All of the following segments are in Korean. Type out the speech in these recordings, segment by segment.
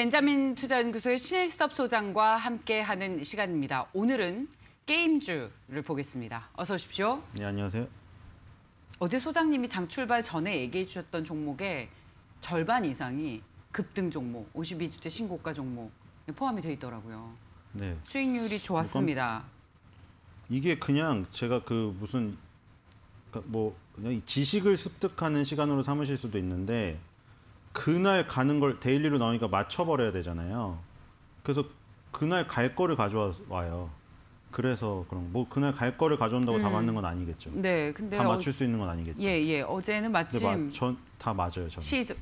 벤자민 투자연구소의 신일섭 소장과 함께하는 시간입니다. 오늘은 게임주를 보겠습니다. 어서 오십시오. 네, 안녕하세요. 어제 소장님이 장 출발 전에 얘기해 주셨던 종목의 절반 이상이 급등 종목, 52주째 신고가 종목에 포함이 돼 있더라고요. 네. 수익률이 좋았습니다. 이게 그냥 제가 그 무슨 그 뭐 그냥 지식을 습득하는 시간으로 삼으실 수도 있는데 그날 가는 걸 데일리로 나오니까 맞춰버려야 되잖아요. 그래서 그날 갈 거를 가져와요. 그래서 그런뭐 그날 갈 거를 가져온다고 음. 다 맞는 건 아니겠죠. 네, 근데 다 어, 맞출 어... 수 있는 건 아니겠죠. 예, 예. 어제는 마침 전다 맞아요. 저는. 시즈.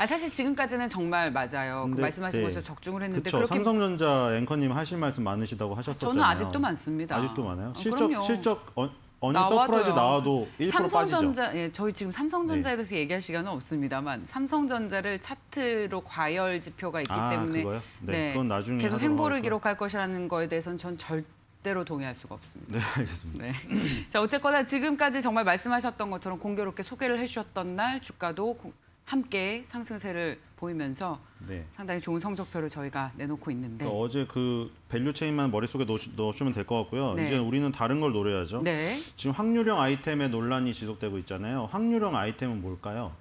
아 사실 지금까지는 정말 맞아요. 그 말씀하신 네. 것에 적중을 했는데 그쵸, 그렇게 삼성전자 앵커님 하실 말씀 많으시다고 하셨었잖아요. 저는 아직도 많습니다. 아직도 많아요. 어, 실적 그 실적 어, 어닝 서프라이즈 나와도 1% 삼성전자, 빠지죠. 예, 저희 지금 삼성전자에 대해서 네. 얘기할 시간은 없습니다만 삼성전자를 차트로 과열 지표가 있기 아, 때문에 그거요? 네, 네, 그건 나중에 계속 행보를 기록할 것이라는 거에 대해서는 전절 대로 동의할 수가 없습니다. 네, 알겠습니다. 네. 자, 어쨌거나 지금까지 정말 말씀하셨던 것처럼 공교롭게 소개를 해주셨던 날 주가도 함께 상승세를 보이면서 네. 상당히 좋은 성적표를 저희가 내놓고 있는데 그러니까 어제 그 밸류 체인만 머릿속에 넣으시면 될 것 같고요. 네. 이제 우리는 다른 걸 노려야죠. 네. 지금 확률형 아이템의 논란이 지속되고 있잖아요. 확률형 아이템은 뭘까요?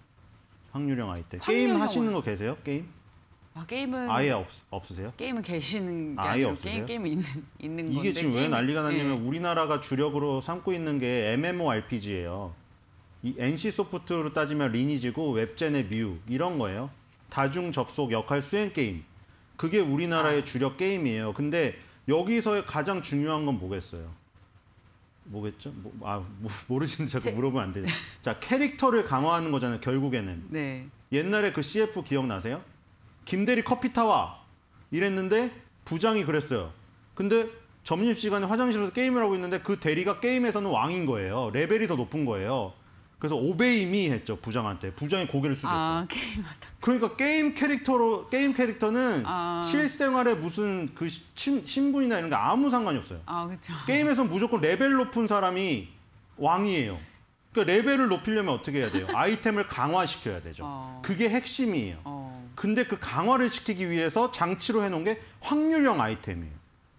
확률형 아이템. 확률형... 게임 하시는 거 계세요? 게임? 아, 게임은 아예 없, 없으세요? 게임은 계시는 게 아, 아예 없으세요? 게임, 게임은 있는 있는 이게 건데 이게 지금 게임... 왜 난리가 났냐면 네. 우리나라가 주력으로 삼고 있는 게 MMORPG예요. 이 NC 소프트로 따지면 리니지고 웹젠의 뮤 이런 거예요. 다중 접속 역할 수행 게임. 그게 우리나라의 아. 주력 게임이에요. 근데 여기서의 가장 중요한 건 뭐겠어요? 뭐겠죠? 뭐, 아 뭐, 모르시는데 자꾸 제... 물어보면 안 되죠. 자 캐릭터를 강화하는 거잖아요. 결국에는. 네. 옛날에 그 CF 기억나세요? 김대리 커피 타와 이랬는데 부장이 그랬어요. 근데 점심시간에 화장실에서 게임을 하고 있는데 그 대리가 게임에서는 왕인 거예요. 레벨이 더 높은 거예요. 그래서 오베이미 했죠 부장한테 부장이 고개를 숙였어. 아 게임하다. 그러니까 게임 캐릭터로 게임 캐릭터는 아... 실생활에 무슨 그 신, 신분이나 이런 게 아무 상관이 없어요. 아 그렇죠. 게임에서 무조건 레벨 높은 사람이 왕이에요. 그러니까 레벨을 높이려면 어떻게 해야 돼요? 아이템을 강화시켜야 되죠. 어... 그게 핵심이에요. 어... 근데 그 강화를 시키기 위해서 장치로 해놓은 게 확률형 아이템이에요.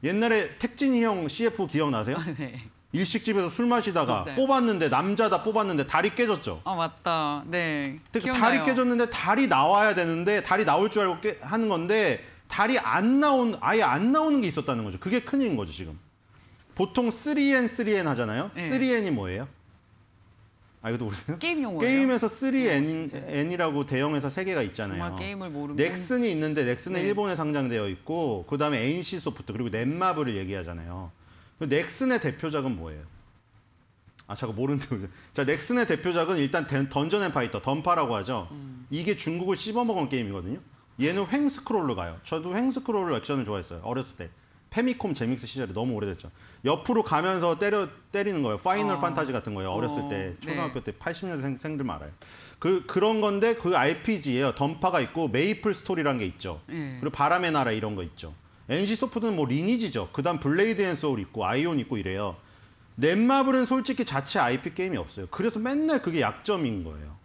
옛날에 택진이 형 CF 기억나세요? 아, 네. 일식집에서 술 마시다가 맞아요. 뽑았는데 남자다 뽑았는데 다리 깨졌죠. 아 맞다. 네. 그러니까 기억나요. 다리 깨졌는데 다리 나와야 되는데 다리 나올 줄 알고 깨, 하는 건데 다리 안 나온 아예 안 나오는 게 있었다는 거죠. 그게 큰일인 거죠 지금. 보통 3N 3N 하잖아요. 네. 3N이 뭐예요? 아 이것도 모르세요? 게임 용어 게임에서 3N이라고 대형회사 세 개가 있잖아요. 게임을 모르면 넥슨이 있는데 넥슨은 네. 일본에 상장되어 있고 그다음에 NC 소프트 그리고 넷마블을 얘기하잖아요. 넥슨의 대표작은 뭐예요? 아, 자꾸 모르는데. 자, 넥슨의 대표작은 일단 던전 앤 파이터, 던파라고 하죠. 음. 이게 중국을 씹어먹은 게임이거든요. 얘는 횡스크롤로 가요. 저도 횡스크롤 액션을 좋아했어요. 어렸을 때. 페미콤 제믹스 시절이 너무 오래됐죠. 옆으로 가면서 때려 때리는 거예요. 파이널 어. 판타지 같은 거예요. 어렸을 어. 때 네. 초등학교 네. 때 80년생들 말아요. 그 그런 건데 그 RPG예요. 던파가 있고 메이플 스토리라는게 있죠. 네. 그리고 바람의 나라 이런 거 있죠. NC 소프트는 뭐 리니지죠. 그다음 블레이드 앤 소울 있고 아이온 있고 이래요. 넷마블은 솔직히 자체 IP 게임이 없어요. 그래서 맨날 그게 약점인 거예요.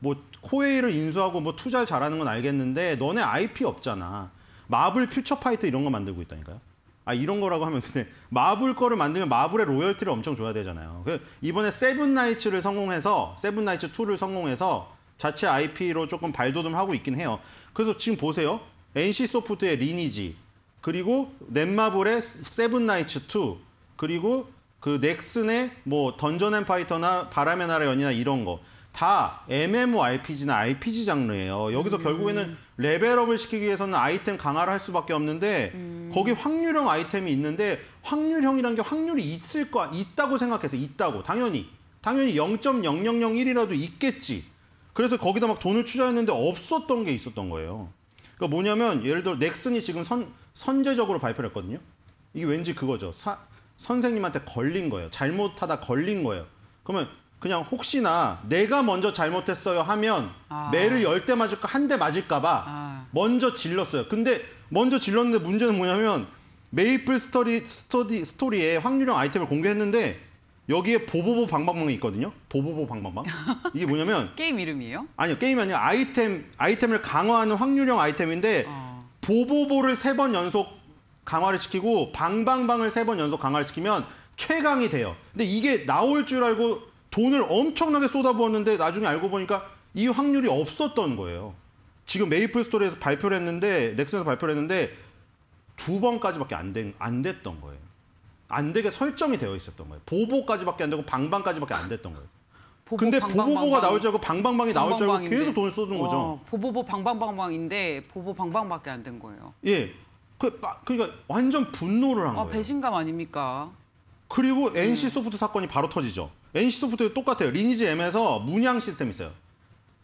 뭐 코웨이를 인수하고 뭐 투자를 잘하는 건 알겠는데 너네 IP 없잖아. 마블 퓨처 파이트 이런 거 만들고 있다니까요. 아 이런 거라고 하면 근데 마블 거를 만들면 마블의 로열티를 엄청 줘야 되잖아요. 그 이번에 세븐 나이츠를 성공해서 세븐 나이츠 2를 성공해서 자체 IP로 조금 발돋움하고 있긴 해요. 그래서 지금 보세요. NC 소프트의 리니지, 그리고 넷마블의 세븐 나이츠 2 그리고 그 넥슨의 뭐 던전 앤 파이터나 바람의 나라 연이나 이런 거 다 MMORPG나 RPG 장르예요. 여기서 음. 결국에는 레벨업을 시키기 위해서는 아이템 강화를 할 수밖에 없는데 음. 거기 확률형 아이템이 있는데 확률형이란 게 확률이 있을 거 있다고 생각해서 있다고 당연히 당연히 0.0001이라도 있겠지. 그래서 거기다 막 돈을 투자했는데 없었던 게 있었던 거예요. 그러니까 뭐냐면 예를 들어 넥슨이 지금 선 선제적으로 발표를 했거든요. 이게 왠지 그거죠. 사, 선생님한테 걸린 거예요. 잘못하다 걸린 거예요. 그러면 그냥 혹시나 내가 먼저 잘못했어요 하면 아. 매를 열 대 맞을까 한 대 맞을까 봐 아. 먼저 질렀어요. 근데 먼저 질렀는데 문제는 뭐냐면 메이플 스토리 스토리 스토리에 확률형 아이템을 공개했는데 여기에 보보보 방방방이 있거든요. 보보보 방방방. 이게 뭐냐면 게임 이름이에요? 아니요. 게임이 아니라 아이템 아이템을 강화하는 확률형 아이템인데 어. 보보보를 세 번 연속 강화를 시키고 방방방을 세 번 연속 강화를 시키면 최강이 돼요. 근데 이게 나올 줄 알고 돈을 엄청나게 쏟아부었는데 나중에 알고 보니까 이 확률이 없었던 거예요. 지금 메이플 스토리에서 발표를 했는데 넥슨에서 발표를 했는데 두 번까지밖에 안, 된, 안 됐던 거예요. 안 되게 설정이 되어 있었던 거예요. 보보까지밖에 안 되고 방방까지밖에 안 됐던 거예요. 보보, 근데 보보보가 나올 줄 알고 방방방이 나올 줄 알고 계속 돈을 쏟은 어, 거죠. 보보보 방방방방인데 보보 방방밖에 안 된 거예요. 예. 그, 아, 그러니까 완전 분노를 한 아, 거예요. 배신감 아닙니까? 그리고 음. NC 소프트 사건이 바로 터지죠. NC 소프트도 똑같아요. 리니지 M에서 문양 시스템 있어요.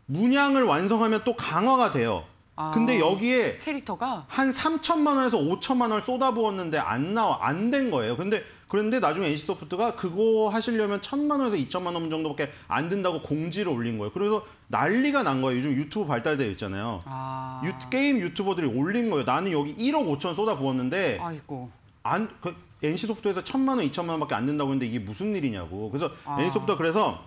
문양을 완성하면 또 강화가 돼요. 아, 근데 여기에 캐릭터가 한 3천만 원에서 5천만 원을 쏟아부었는데 안 나와 안 된 거예요. 근데 그런데 나중에 NC소프트가 그거 하시려면 천만 원에서 이천만 원 정도밖에 안된다고 공지를 올린 거예요. 그래서 난리가 난 거예요. 요즘 유튜브 발달되어 있잖아요. 아... 유, 게임 유튜버들이 올린 거예요. 나는 여기 1억 5천 쏟아부었는데 아이고. 안, 그, NC소프트에서 천만 원, 이천만 원밖에 안 된다고 했는데 이게 무슨 일이냐고. 그래서 아... NC소프트가 그래서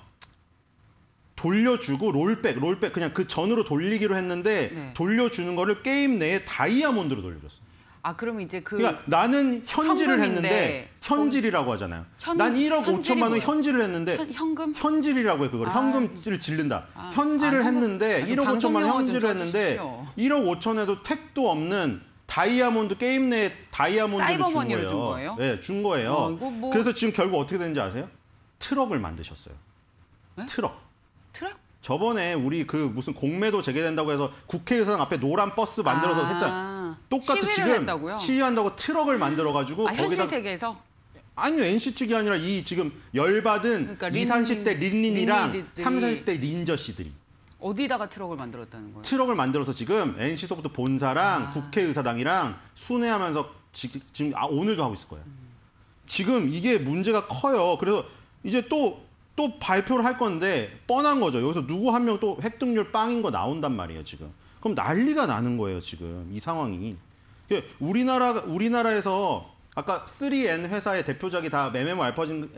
돌려주고 롤백, 롤백 그냥 그 전으로 돌리기로 했는데 네. 돌려주는 거를 게임 내에 다이아몬드로 돌려줬어. 요 아, 그럼 이제 그 그러니까 나는 현질을 현금인데. 했는데 현질이라고 하잖아요. 현- 난 1억 현질이 5천만 원 뭐예요? 현질을 했는데 현- 현금? 현질이라고 해 그걸 아, 현금을 짓는다. 아, 아, 현질을 아, 현금- 했는데 아, 좀 1억 5천만 원 방송 용어 좀 현질을 했는데 써주십시오. 1억 5천에도 택도 없는 다이아몬드 게임 내 다이아몬드를 준 사이버머니로 거예요. 준 거예요? 네, 준 거예요. 어, 이거 뭐- 그래서 지금 결국 어떻게 되는지 아세요? 트럭을 만드셨어요. 네? 트럭. 트럭? 저번에 우리 그 무슨 공매도 재개된다고 해서 국회의사당 앞에 노란 버스 만들어서 아. 했잖아요. 똑같이 시위를 지금 했다고요? 시위한다고 트럭을 만들어 가지고 아, 현실 세계에서 아니요 NC 측이 아니라 이 지금 열받은 그러니까 20, 30대 린린이랑 30, 40대 린저 씨들이 어디다가 트럭을 만들었다는 거예요? 트럭을 만들어서 지금 NC 소프트 본사랑 아. 국회의사당이랑 순회하면서 지, 금 아, 오늘도 하고 있을 거예요. 지금 이게 문제가 커요. 그래서 이제 또 또 발표를 할 건데 뻔한 거죠. 여기서 누구 한 명 또 획득률 빵인 거 나온단 말이에요, 지금. 그럼 난리가 나는 거예요, 지금. 이 상황이. 그 우리나라, 우리나라에서 아까 3N 회사의 대표작이 다 MMO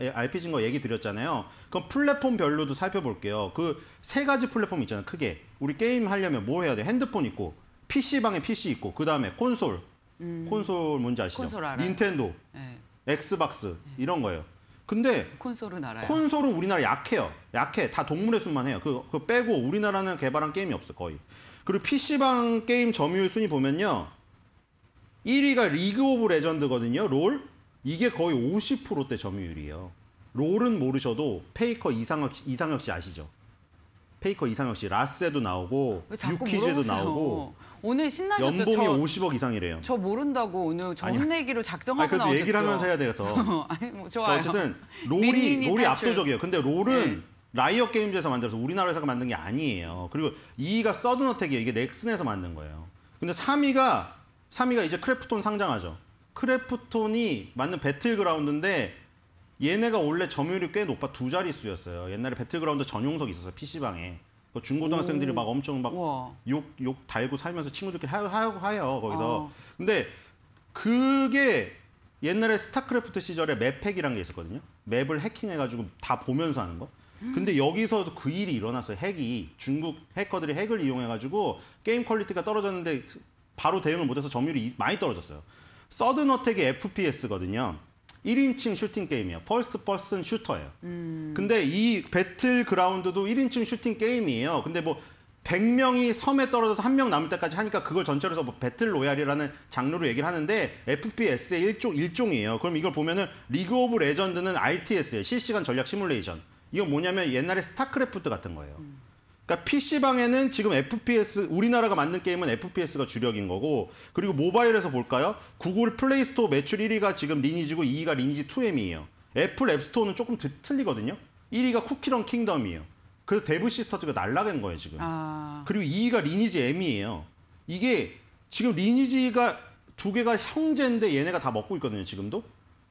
RPG인 거 얘기 드렸잖아요. 그럼 플랫폼별로도 살펴볼게요. 그 세 가지 플랫폼 있잖아요. 크게. 우리 게임 하려면 뭐 해야 돼? 핸드폰 있고, PC방에 PC 있고, 그 다음에 콘솔. 음. 콘솔 뭔지 아시죠? 콘솔 닌텐도, 네. 엑스박스 네. 이런 거예요. 근데 콘솔은 알아요. 콘솔은 우리나라 약해요. 약해. 다 동물의 숲만 해요. 그, 그 빼고 우리나라는 개발한 게임이 없어 거의. 그리고 PC방 게임 점유율 순위 보면요. 1위가 리그 오브 레전드거든요. 롤. 이게 거의 50%대 점유율이에요. 롤은 모르셔도 페이커 이상혁, 이상혁 씨 아시죠? 페이커 이상혁 씨 라스에도 나오고 유키즈에도 나오고 오늘 신나셨죠? 연봉이 저, 50억 이상이래요. 저 모른다고 오늘 전내기로 작정하고 아니, 그래도 나오셨죠? 얘기를 하면서 해야 돼서. 아니, 뭐 좋아요. 어쨌든 롤이 롤이 압도적이에요. 근데 롤은 네. 라이어 게임즈에서 만들어서 우리나라 회사가 만든 게 아니에요. 그리고 2위가 서든어택이에요. 이게 넥슨에서 만든 거예요. 근데 3위가 3위가 이제 크래프톤 상장하죠. 크래프톤이 만든 배틀그라운드인데 얘네가 원래 점유율이 꽤 높아 두 자릿수였어요. 옛날에 배틀그라운드 전용석 이 있었어요. PC방에. 그 중고등학생들이 막 엄청 막 욕욕 욕 달고 살면서 친구들끼리 하고 하요 거기서. 어. 근데 그게 옛날에 스타크래프트 시절에 맵팩이란 게 있었거든요. 맵을 해킹해가지고 다 보면서 하는 거. 근데 여기서도 그 일이 일어났어요. 핵이 중국 해커들이 핵을 이용해 가지고 게임 퀄리티가 떨어졌는데 바로 대응을 못해서 점유율이 많이 떨어졌어요. 서든 어택이 FPS거든요. 1인칭 슈팅 게임이에요. 퍼스트 퍼슨 슈터예요. 음. 근데 이 배틀 그라운드도 1인칭 슈팅 게임이에요. 근데 뭐 100명이 섬에 떨어져서 한 명 남을 때까지 하니까 그걸 전체로 해서 뭐 배틀 로얄이라는 장르로 얘기를 하는데 FPS의 일종, 일종이에요. 그럼 이걸 보면은 리그 오브 레전드는 RTS예요. 실시간 전략 시뮬레이션. 이건 뭐냐면 옛날에 스타크래프트 같은 거예요. 그러니까 PC방에는 지금 FPS 우리나라가 만든 게임은 FPS가 주력인 거고 그리고 모바일에서 볼까요? 구글 플레이스토어 매출 1위가 지금 리니지고 2위가 리니지 2M이에요. 애플 앱스토어는 조금 드, 틀리거든요. 1위가 쿠키런 킹덤이에요. 그래서 데브 시스터즈가 날라간 거예요, 지금. 아... 그리고 2위가 리니지 M이에요. 이게 지금 리니지가 두 개가 형제인데 얘네가 다 먹고 있거든요, 지금도.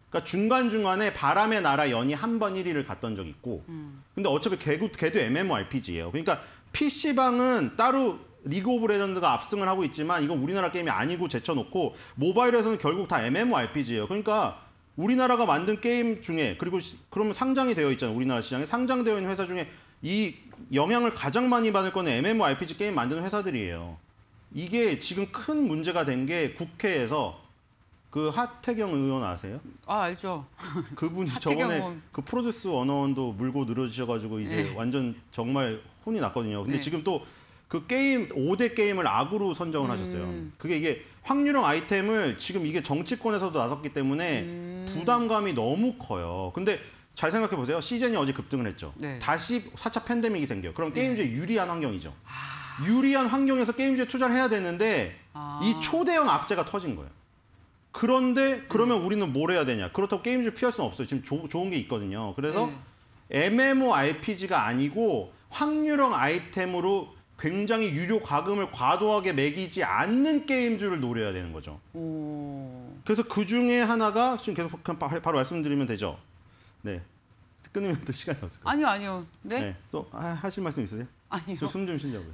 그러니까 중간중간에 바람의 나라 연이 한 번 1위를 갔던 적 있고 음. 근데 어차피 걔도, 걔도 MMORPG예요. 그러니까 PC방은 따로 리그 오브 레전드가 압승을 하고 있지만 이건 우리나라 게임이 아니고 제쳐놓고 모바일에서는 결국 다 MMORPG예요. 그러니까 우리나라가 만든 게임 중에 그리고 그러면 상장이 되어 있잖아요. 우리나라 시장에 상장되어 있는 회사 중에 이 영향을 가장 많이 받을 거는 MMORPG 게임 만드는 회사들이에요. 이게 지금 큰 문제가 된 게 국회에서 그 하태경 의원 아세요? 아 알죠. 그분이 저번에 그 프로듀스 원어원도 물고 늘어지셔가지고 이제 네. 완전 정말 혼이 났거든요. 근데 네. 지금 또 그 게임 5대 게임을 악으로 선정을 음. 하셨어요. 그게 이게 확률형 아이템을 지금 이게 정치권에서도 나섰기 때문에 음. 부담감이 너무 커요. 근데 잘 생각해 보세요. 시즌이 어제 급등을 했죠. 네. 다시 4차 팬데믹이 생겨. 그럼 네. 게임주에 유리한 환경이죠. 아. 유리한 환경에서 게임주에 투자를 해야 되는데 아. 이 초대형 악재가 터진 거예요. 그런데 음. 그러면 음. 우리는 뭘 해야 되냐? 그렇다고 게임즈 피할 수는 없어요. 지금 조, 좋은 게 있거든요. 그래서 네. MMORPG가 아니고 확률형 아이템으로 굉장히 유료 과금을 과도하게 매기지 않는 게임즈를 노려야 되는 거죠. 오. 그래서 그 중에 하나가 지금 계속 바로 말씀드리면 되죠. 네. 끊으면 또 시간이 없을 거예요. 아니요, 아니요. 네? 네. 또 하실 말씀 있으세요? 아니요. 숨 좀 쉬려고요.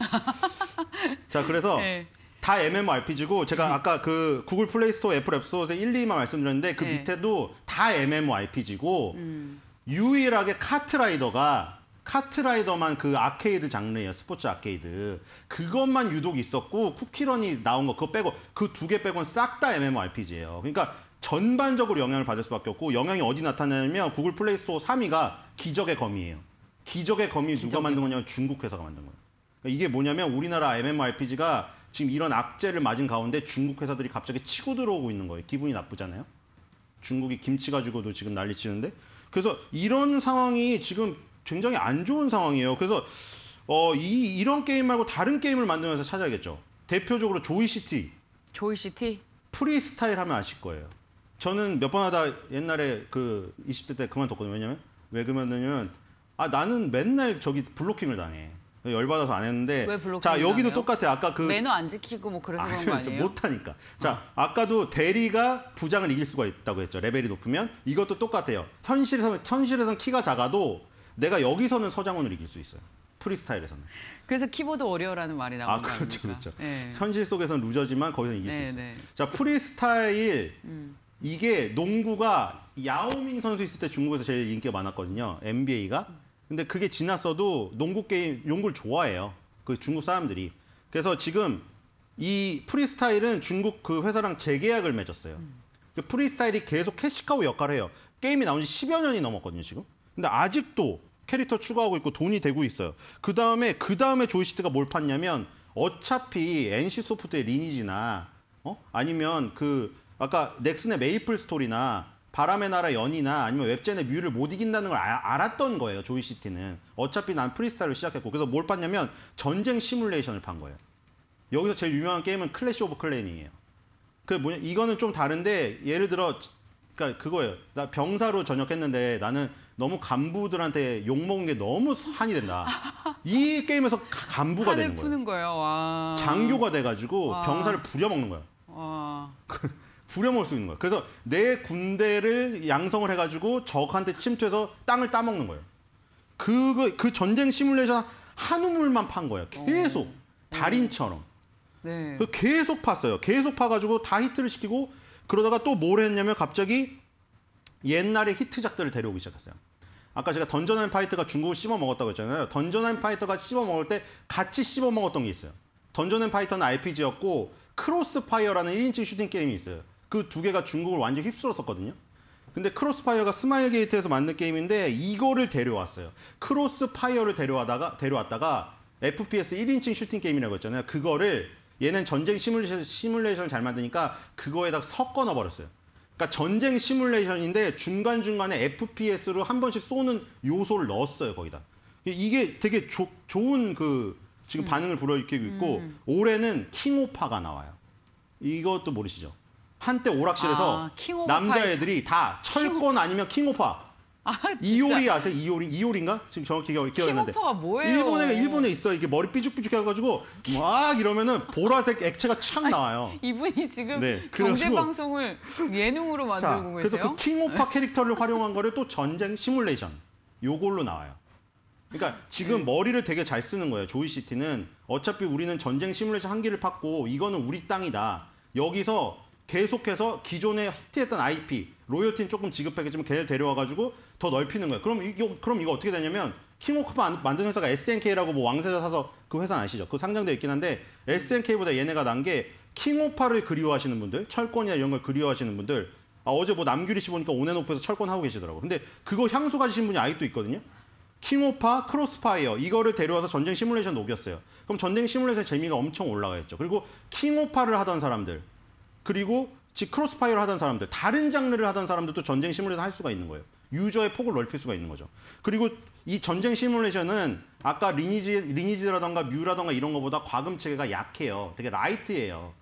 자, 그래서 네. 다 MMORPG고 제가 음. 아까 그 구글 플레이 스토어, 애플 앱 스토어에서 1, 2만 말씀드렸는데 그 네. 밑에도 다 MMORPG고 음. 유일하게 카트라이더가 카트라이더만 그 아케이드 장르예요. 스포츠 아케이드. 그것만 유독 있었고 쿠키런이 나온 거 그거 빼고 그 두 개 빼곤 싹 다 MMORPG예요. 그러니까 전반적으로 영향을 받을 수밖에 없고 영향이 어디 나타나냐면 구글 플레이 스토어 3위가 기적의 검이에요. 기적의 검이 기적의 누가 만든 거냐면 중국 회사가 만든 거예요. 그러니까 이게 뭐냐면 우리나라 MMORPG가 지금 이런 악재를 맞은 가운데 중국 회사들이 갑자기 치고 들어오고 있는 거예요. 기분이 나쁘잖아요. 중국이 김치 가지고도 지금 난리 치는데. 그래서 이런 상황이 지금 굉장히 안 좋은 상황이에요. 그래서 어, 이, 이런 게임 말고 다른 게임을 만들면서 찾아야겠죠. 대표적으로 조이시티. 조이시티? 프리스타일 하면 아실 거예요. 저는 몇 번 하다 옛날에 그 20대 때 그만뒀거든요. 왜냐면 왜 그만뒀냐면 아 나는 맨날 저기 블로킹을 당해. 열받아서 안 했는데 자 여기도 똑같아 아까 그 매너 안 지키고 뭐 그래서 아, 그런 거 아, 아니에요? 못하니까 자 어. 아까도 대리가 부장을 이길 수가 있다고 했죠 레벨이 높으면 이것도 똑같아요 현실에서 현실에선 키가 작아도 내가 여기서는 서장훈을 이길 수 있어요 프리스타일에서는 그래서 키보드 오리어라는 말이 나오는 아, 그렇죠, 그렇죠. 네. 현실 속에서는 루저지만 거기서 이길 네, 수 있어요 네. 자 프리스타일 음. 이게 농구가 야오밍 선수 있을 때 중국에서 제일 인기가 많았거든요 NBA가 근데 그게 지났어도 농구 게임 용구를 좋아해요. 그 중국 사람들이. 그래서 지금 이 프리스타일은 중국 그 회사랑 재계약을 맺었어요. 그 프리스타일이 계속 캐시카우 역할을 해요. 게임이 나온 지 10여 년이 넘었거든요, 지금. 근데 아직도 캐릭터 추가하고 있고 돈이 되고 있어요. 그 다음에, 그 다음에 조이시트가 뭘 팠냐면 어차피 NC소프트의 리니지나, 어? 아니면 그, 아까 넥슨의 메이플 스토리나 바람의 나라 연이나 아니면 웹젠의 뮤를 못 이긴다는 걸 아, 알았던 거예요. 조이시티는. 어차피 난 프리스타일로 시작했고. 그래서 뭘봤냐면 전쟁 시뮬레이션을 판 거예요. 여기서 제일 유명한 게임은 클래시 오브 클랜이에요. 그 뭐냐 이거는 좀 다른데 예를 들어 그러니까 그거예요. 나 병사로 전역했는데 나는 너무 간부들한테 욕 먹은 게 너무 한이 된다. 이 게임에서 간부가 되는 거예요. 거예요. 장교가 돼 가지고 병사를 부려먹는 거예요. 그 부려먹을 수 있는 거예요. 그래서 내 군대를 양성을 해가지고 적한테 침투해서 땅을 따먹는 거예요. 그, 그 전쟁 시뮬레이션 한 우물만 판 거예요. 계속 어. 달인처럼. 네. 그 계속 팠어요. 계속 파가지고 다 히트를 시키고 그러다가 또 뭘 했냐면 갑자기 옛날에 히트작들을 데려오기 시작했어요. 아까 제가 던전 앤 파이터가 중국을 씹어 먹었다고 했잖아요. 던전 앤 파이터가 씹어 먹을 때 같이 씹어 먹었던 게 있어요. 던전 앤 파이터는 RPG였고 크로스파이어라는 1인칭 슈팅 게임이 있어요. 그두 개가 중국을 완전히 휩쓸었었거든요. 근데 크로스파이어가 스마일 게이트에서 만든 게임인데 이거를 데려왔어요. 크로스파이어를 데려왔다가 데려왔다가 FPS 1인칭 슈팅 게임이라고 했잖아요. 그거를 얘는 전쟁 시뮬레이션, 시뮬레이션을 잘 만드니까 그거에다 섞어 넣어버렸어요. 그러니까 전쟁 시뮬레이션인데 중간중간에 FPS로 한 번씩 쏘는 요소를 넣었어요, 거기다. 이게 되게 조, 좋은 그 지금 음. 반응을 불러일으키고 있고 음. 올해는 킹오파가 나와요. 이것도 모르시죠? 한때 오락실에서 아, 남자애들이 다 철권 아니면 킹오파 아, 이효리 아세요? 이효리 이효리인가? 지금 정확히 기억, 기억이 는데 킹오파가 뭐예요? 일본에 일본에 있어. 이게 머리 삐죽삐죽 해가지고 막 이러면은 보라색 액체가 착 나와요. 아니, 이분이 지금 네, 경제 방송을 예능으로 만들고 계세요? 그래서 그 킹오파 캐릭터를 활용한 거를 또 전쟁 시뮬레이션 요걸로 나와요. 그러니까 지금 네. 머리를 되게 잘 쓰는 거예요. 조이시티는 어차피 우리는 전쟁 시뮬레이션 한기를 팠고 이거는 우리 땅이다. 여기서 계속해서 기존에 히트했던 IP, 로열티는 조금 지급하겠지만 걔를 데려와가지고 더 넓히는 거예요. 그럼 이거, 그럼 이거 어떻게 되냐면 킹오크 만든 회사가 SNK라고 뭐 왕세자 사서 그 회사 아시죠? 그상장되어 있긴 한데 SNK보다 얘네가 난 게 킹오파를 그리워하시는 분들, 철권이나 이런 걸 그리워하시는 분들 아, 어제 뭐 남규리 씨 보니까 온앤오프에서 철권 하고 계시더라고. 요 근데 그거 향수 가지신 분이 아직도 있거든요. 킹오파, 크로스파이어 이거를 데려와서 전쟁 시뮬레이션 녹였어요. 그럼 전쟁 시뮬레이션 재미가 엄청 올라가겠죠. 그리고 킹오파를 하던 사람들, 그리고 지 크로스파이어를 하던 사람들, 다른 장르를 하던 사람들도 전쟁 시뮬레이션 할 수가 있는 거예요. 유저의 폭을 넓힐 수가 있는 거죠. 그리고 이 전쟁 시뮬레이션은 아까 리니지, 리니지라던가 뮤라던가 이런 것보다 과금 체계가 약해요. 되게 라이트예요.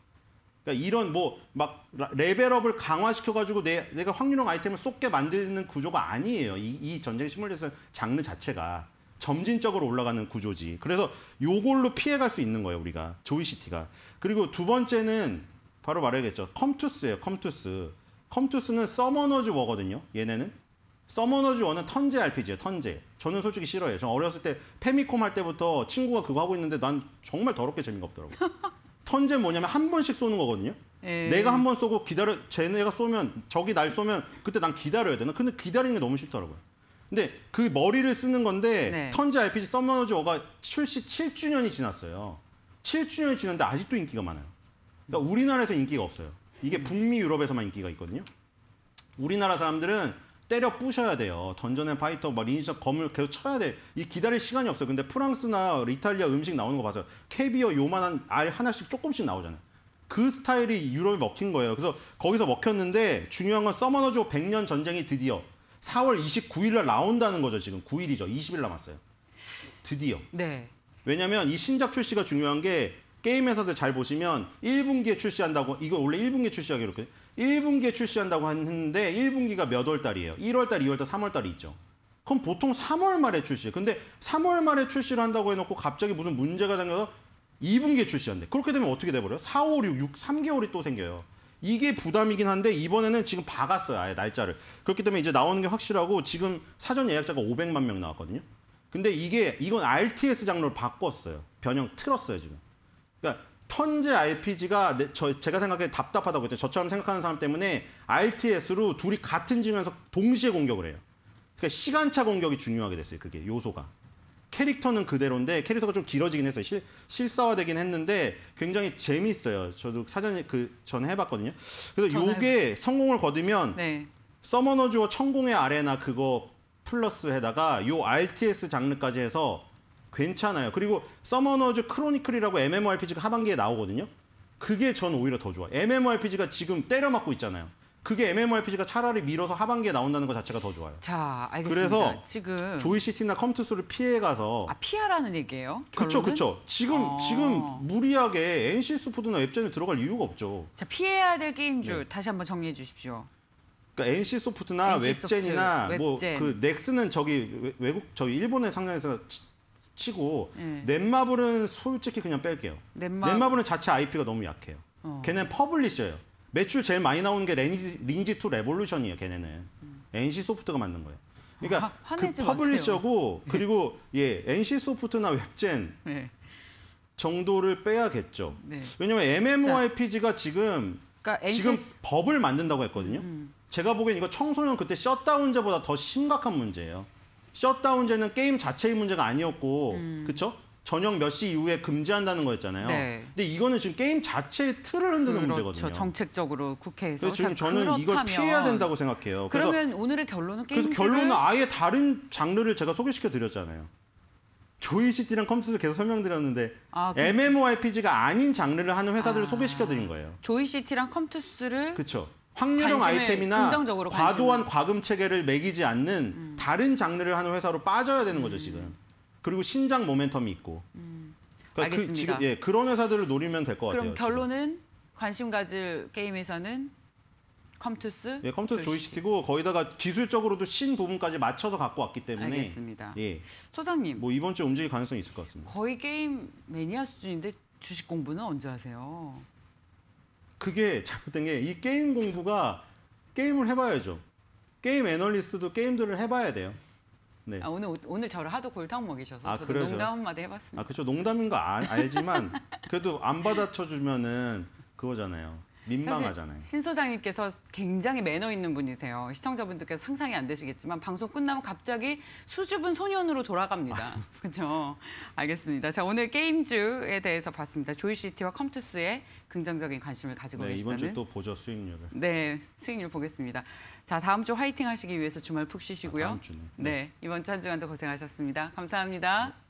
그러니까 이런 뭐 막 레벨업을 강화시켜가지고 내, 내가 확률형 아이템을 쏟게 만드는 구조가 아니에요. 이, 이 전쟁 시뮬레이션 장르 자체가. 점진적으로 올라가는 구조지. 그래서 요걸로 피해갈 수 있는 거예요, 우리가. 조이시티가. 그리고 두 번째는 바로 말해야겠죠. 컴투스예요. 컴투스. 컴투스는 서머너즈 워거든요. 얘네는 서머너즈 워는 턴제 RPG예요. 턴제. 저는 솔직히 싫어해요. 저 어렸을 때 페미콤 할 때부터 친구가 그거 하고 있는데 난 정말 더럽게 재미가 없더라고요. 턴제 뭐냐면 한 번씩 쏘는 거거든요. 에이. 예. 내가 한 번 쏘고 기다려 쟤네가 쏘면 저기 날 쏘면 그때 난 기다려야 되나? 근데 기다리는 게 너무 싫더라고요. 근데 그 머리를 쓰는 건데 네. 턴제 RPG 서머너즈 워가 출시 7주년이 지났어요. 7주년이 지났는데 아직도 인기가 많아요. 그러니까 우리나라에서 인기가 없어요. 이게 북미 유럽에서만 인기가 있거든요. 우리나라 사람들은 때려 부셔야 돼요. 던전앤 파이터, 막리니지 검을 계속 쳐야 돼. 이 기다릴 시간이 없어요. 근데 프랑스나 이탈리아 음식 나오는 거 봐서 캐비어 요만한 알 하나씩 조금씩 나오잖아요. 그 스타일이 유럽에 먹힌 거예요. 그래서 거기서 먹혔는데 중요한 건서머너즈 100년 전쟁이 드디어 4월 29일 날 나온다는 거죠, 지금. 9일이죠. 20일 남았어요. 드디어. 네. 왜냐면 이 신작 출시가 중요한 게 게임 회사들 잘 보시면 1분기에 출시한다고 이거 원래 1분기에 출시하기로 했거든 1분기에 출시한다고 했는데 1분기가 몇 월 달이에요? 1월 달, 2월 달, 3월 달이 있죠. 그럼 보통 3월 말에 출시해. 근데 3월 말에 출시를 한다고 해놓고 갑자기 무슨 문제가 생겨서 2분기에 출시한대. 그렇게 되면 어떻게 돼버려요? 4, 5, 6, 6, 3개월이 또 생겨요. 이게 부담이긴 한데 이번에는 지금 박았어요. 아예 날짜를. 그렇기 때문에 이제 나오는 게 확실하고 지금 사전 예약자가 500만 명 나왔거든요. 근데 이게 이건 RTS 장르로 바꿨어요. 변형 틀었어요 지금. 그러니까 턴제 RPG가 내, 저, 제가 생각해 답답하다고 했죠. 저처럼 생각하는 사람 때문에 RTS로 둘이 같은 지면서 동시에 공격을 해요. 그러니까 시간차 공격이 중요하게 됐어요. 그게 요소가. 캐릭터는 그대로인데 캐릭터가 좀 길어지긴 했어요. 실, 실사화되긴 했는데 굉장히 재미있어요. 저도 사전에 그 전에 해봤거든요. 그래서 요게 성공을 거두면 네. 서머너 즈와 천공의 아레나 그거 플러스에다가 요 RTS 장르까지 해서 괜찮아요. 그리고 서머너즈 크로니클이라고 MMORPG가 하반기에 나오거든요. 그게 전 오히려 더 좋아. 요 MMORPG가 지금 때려맞고 있잖아요. 그게 MMORPG가 차라리 밀어서 하반기에 나온다는 것 자체가 더 좋아요. 자, 알겠습니다. 그래서 지금 조이시티나 컴투스를 피해 가서 아, 피하라는 얘기예요? 그렇죠, 그렇죠. 지금 어... 지금 무리하게 n c 소프트나 웹젠에 들어갈 이유가 없죠. 자, 피해야 될 게임주 네. 다시 한번 정리해 주십시오. 그러니까 NC 소프트나 NC 웹젠이나 뭐 웹젠. 뭐그 넥스는 저기 외국 저기 일본에 상장해서 치고 네. 넷마블은 솔직히 그냥 뺄게요. 넷마블. 넷마블은 자체 IP가 너무 약해요. 어. 걔는 퍼블리셔예요. 매출 제일 많이 나오는 게 리니지, 리니지 2 레볼루션이에요. 걔네는 음. NC 소프트가 만든 거예요. 그러니까 아, 그 퍼블리셔고 네. 그리고 예 NC 소프트나 웹젠 네. 정도를 빼야겠죠. 네. 왜냐면 하 MMORPG가 지금 그러니까 NC... 지금 법을 만든다고 했거든요. 음. 제가 보기엔 이거 청소년 그때 셧다운제보다 더 심각한 문제예요. 셧다운제는 게임 자체의 문제가 아니었고 음. 그렇죠? 저녁 몇 시 이후에 금지한다는 거였잖아요. 네. 근데 이거는 지금 게임 자체의 틀을 흔드는 그렇죠. 문제거든요. 정책적으로 국회에서. 지금 저는 그렇다면... 이걸 피해야 된다고 생각해요. 그러면 오늘의 결론은 게임 그래서 결론은 아예 다른 장르를 제가 소개시켜 드렸잖아요. 조이시티랑 컴퓨터를 계속 설명드렸는데 아, 그 MMORPG가 아닌 장르를 하는 회사들을 아... 소개시켜 드린 거예요. 조이시티랑 컴투스를 그렇죠. 확률형 아이템이나 과도한 과금 체계를 매기지 않는 음. 다른 장르를 하는 회사로 빠져야 되는 거죠, 음. 지금. 그리고 신장 모멘텀이 있고. 음. 그러니까 그 알겠습니다. 그, 지금, 예, 그런 회사들을 노리면 될 것 같아요. 그럼 결론은 지금. 관심 가질 게임 회사는 컴투스? 예, 컴투스 조이시티. 고 거기다가 기술적으로도 신 부분까지 맞춰서 갖고 왔기 때문에 알겠습니다. 예. 소장님. 뭐 이번 주에 움직일 가능성이 있을 것 같습니다. 거의 게임 매니아 수준인데 주식 공부는 언제 하세요? 그게 잘못된 게이 게임 공부가 게임을 해봐야죠. 게임 애널리스트도 게임들을 해봐야 돼요. 네. 아, 오늘 오늘 저를 하도 골탕 먹이셔서 아, 저도 그러죠. 농담마다 해봤습니다. 아 그렇죠. 농담인 거 아, 알지만 그래도 안 받아쳐 주면은 그거잖아요. 민망하잖아요. 신 소장님께서 굉장히 매너 있는 분이세요. 시청자분들께서 상상이 안 되시겠지만 방송 끝나면 갑자기 수줍은 소년으로 돌아갑니다. 그렇죠? 알겠습니다. 자 오늘 게임주에 대해서 봤습니다. 조이시티와 컴투스에 긍정적인 관심을 가지고 네, 계시다는. 이번 주 또 보죠 수익률을. 네, 수익률 보겠습니다. 자 다음 주 화이팅 하시기 위해서 주말 푹 쉬시고요. 아, 다음 주네. 네. 네, 이번 주 한 주간도 고생하셨습니다. 감사합니다. 네.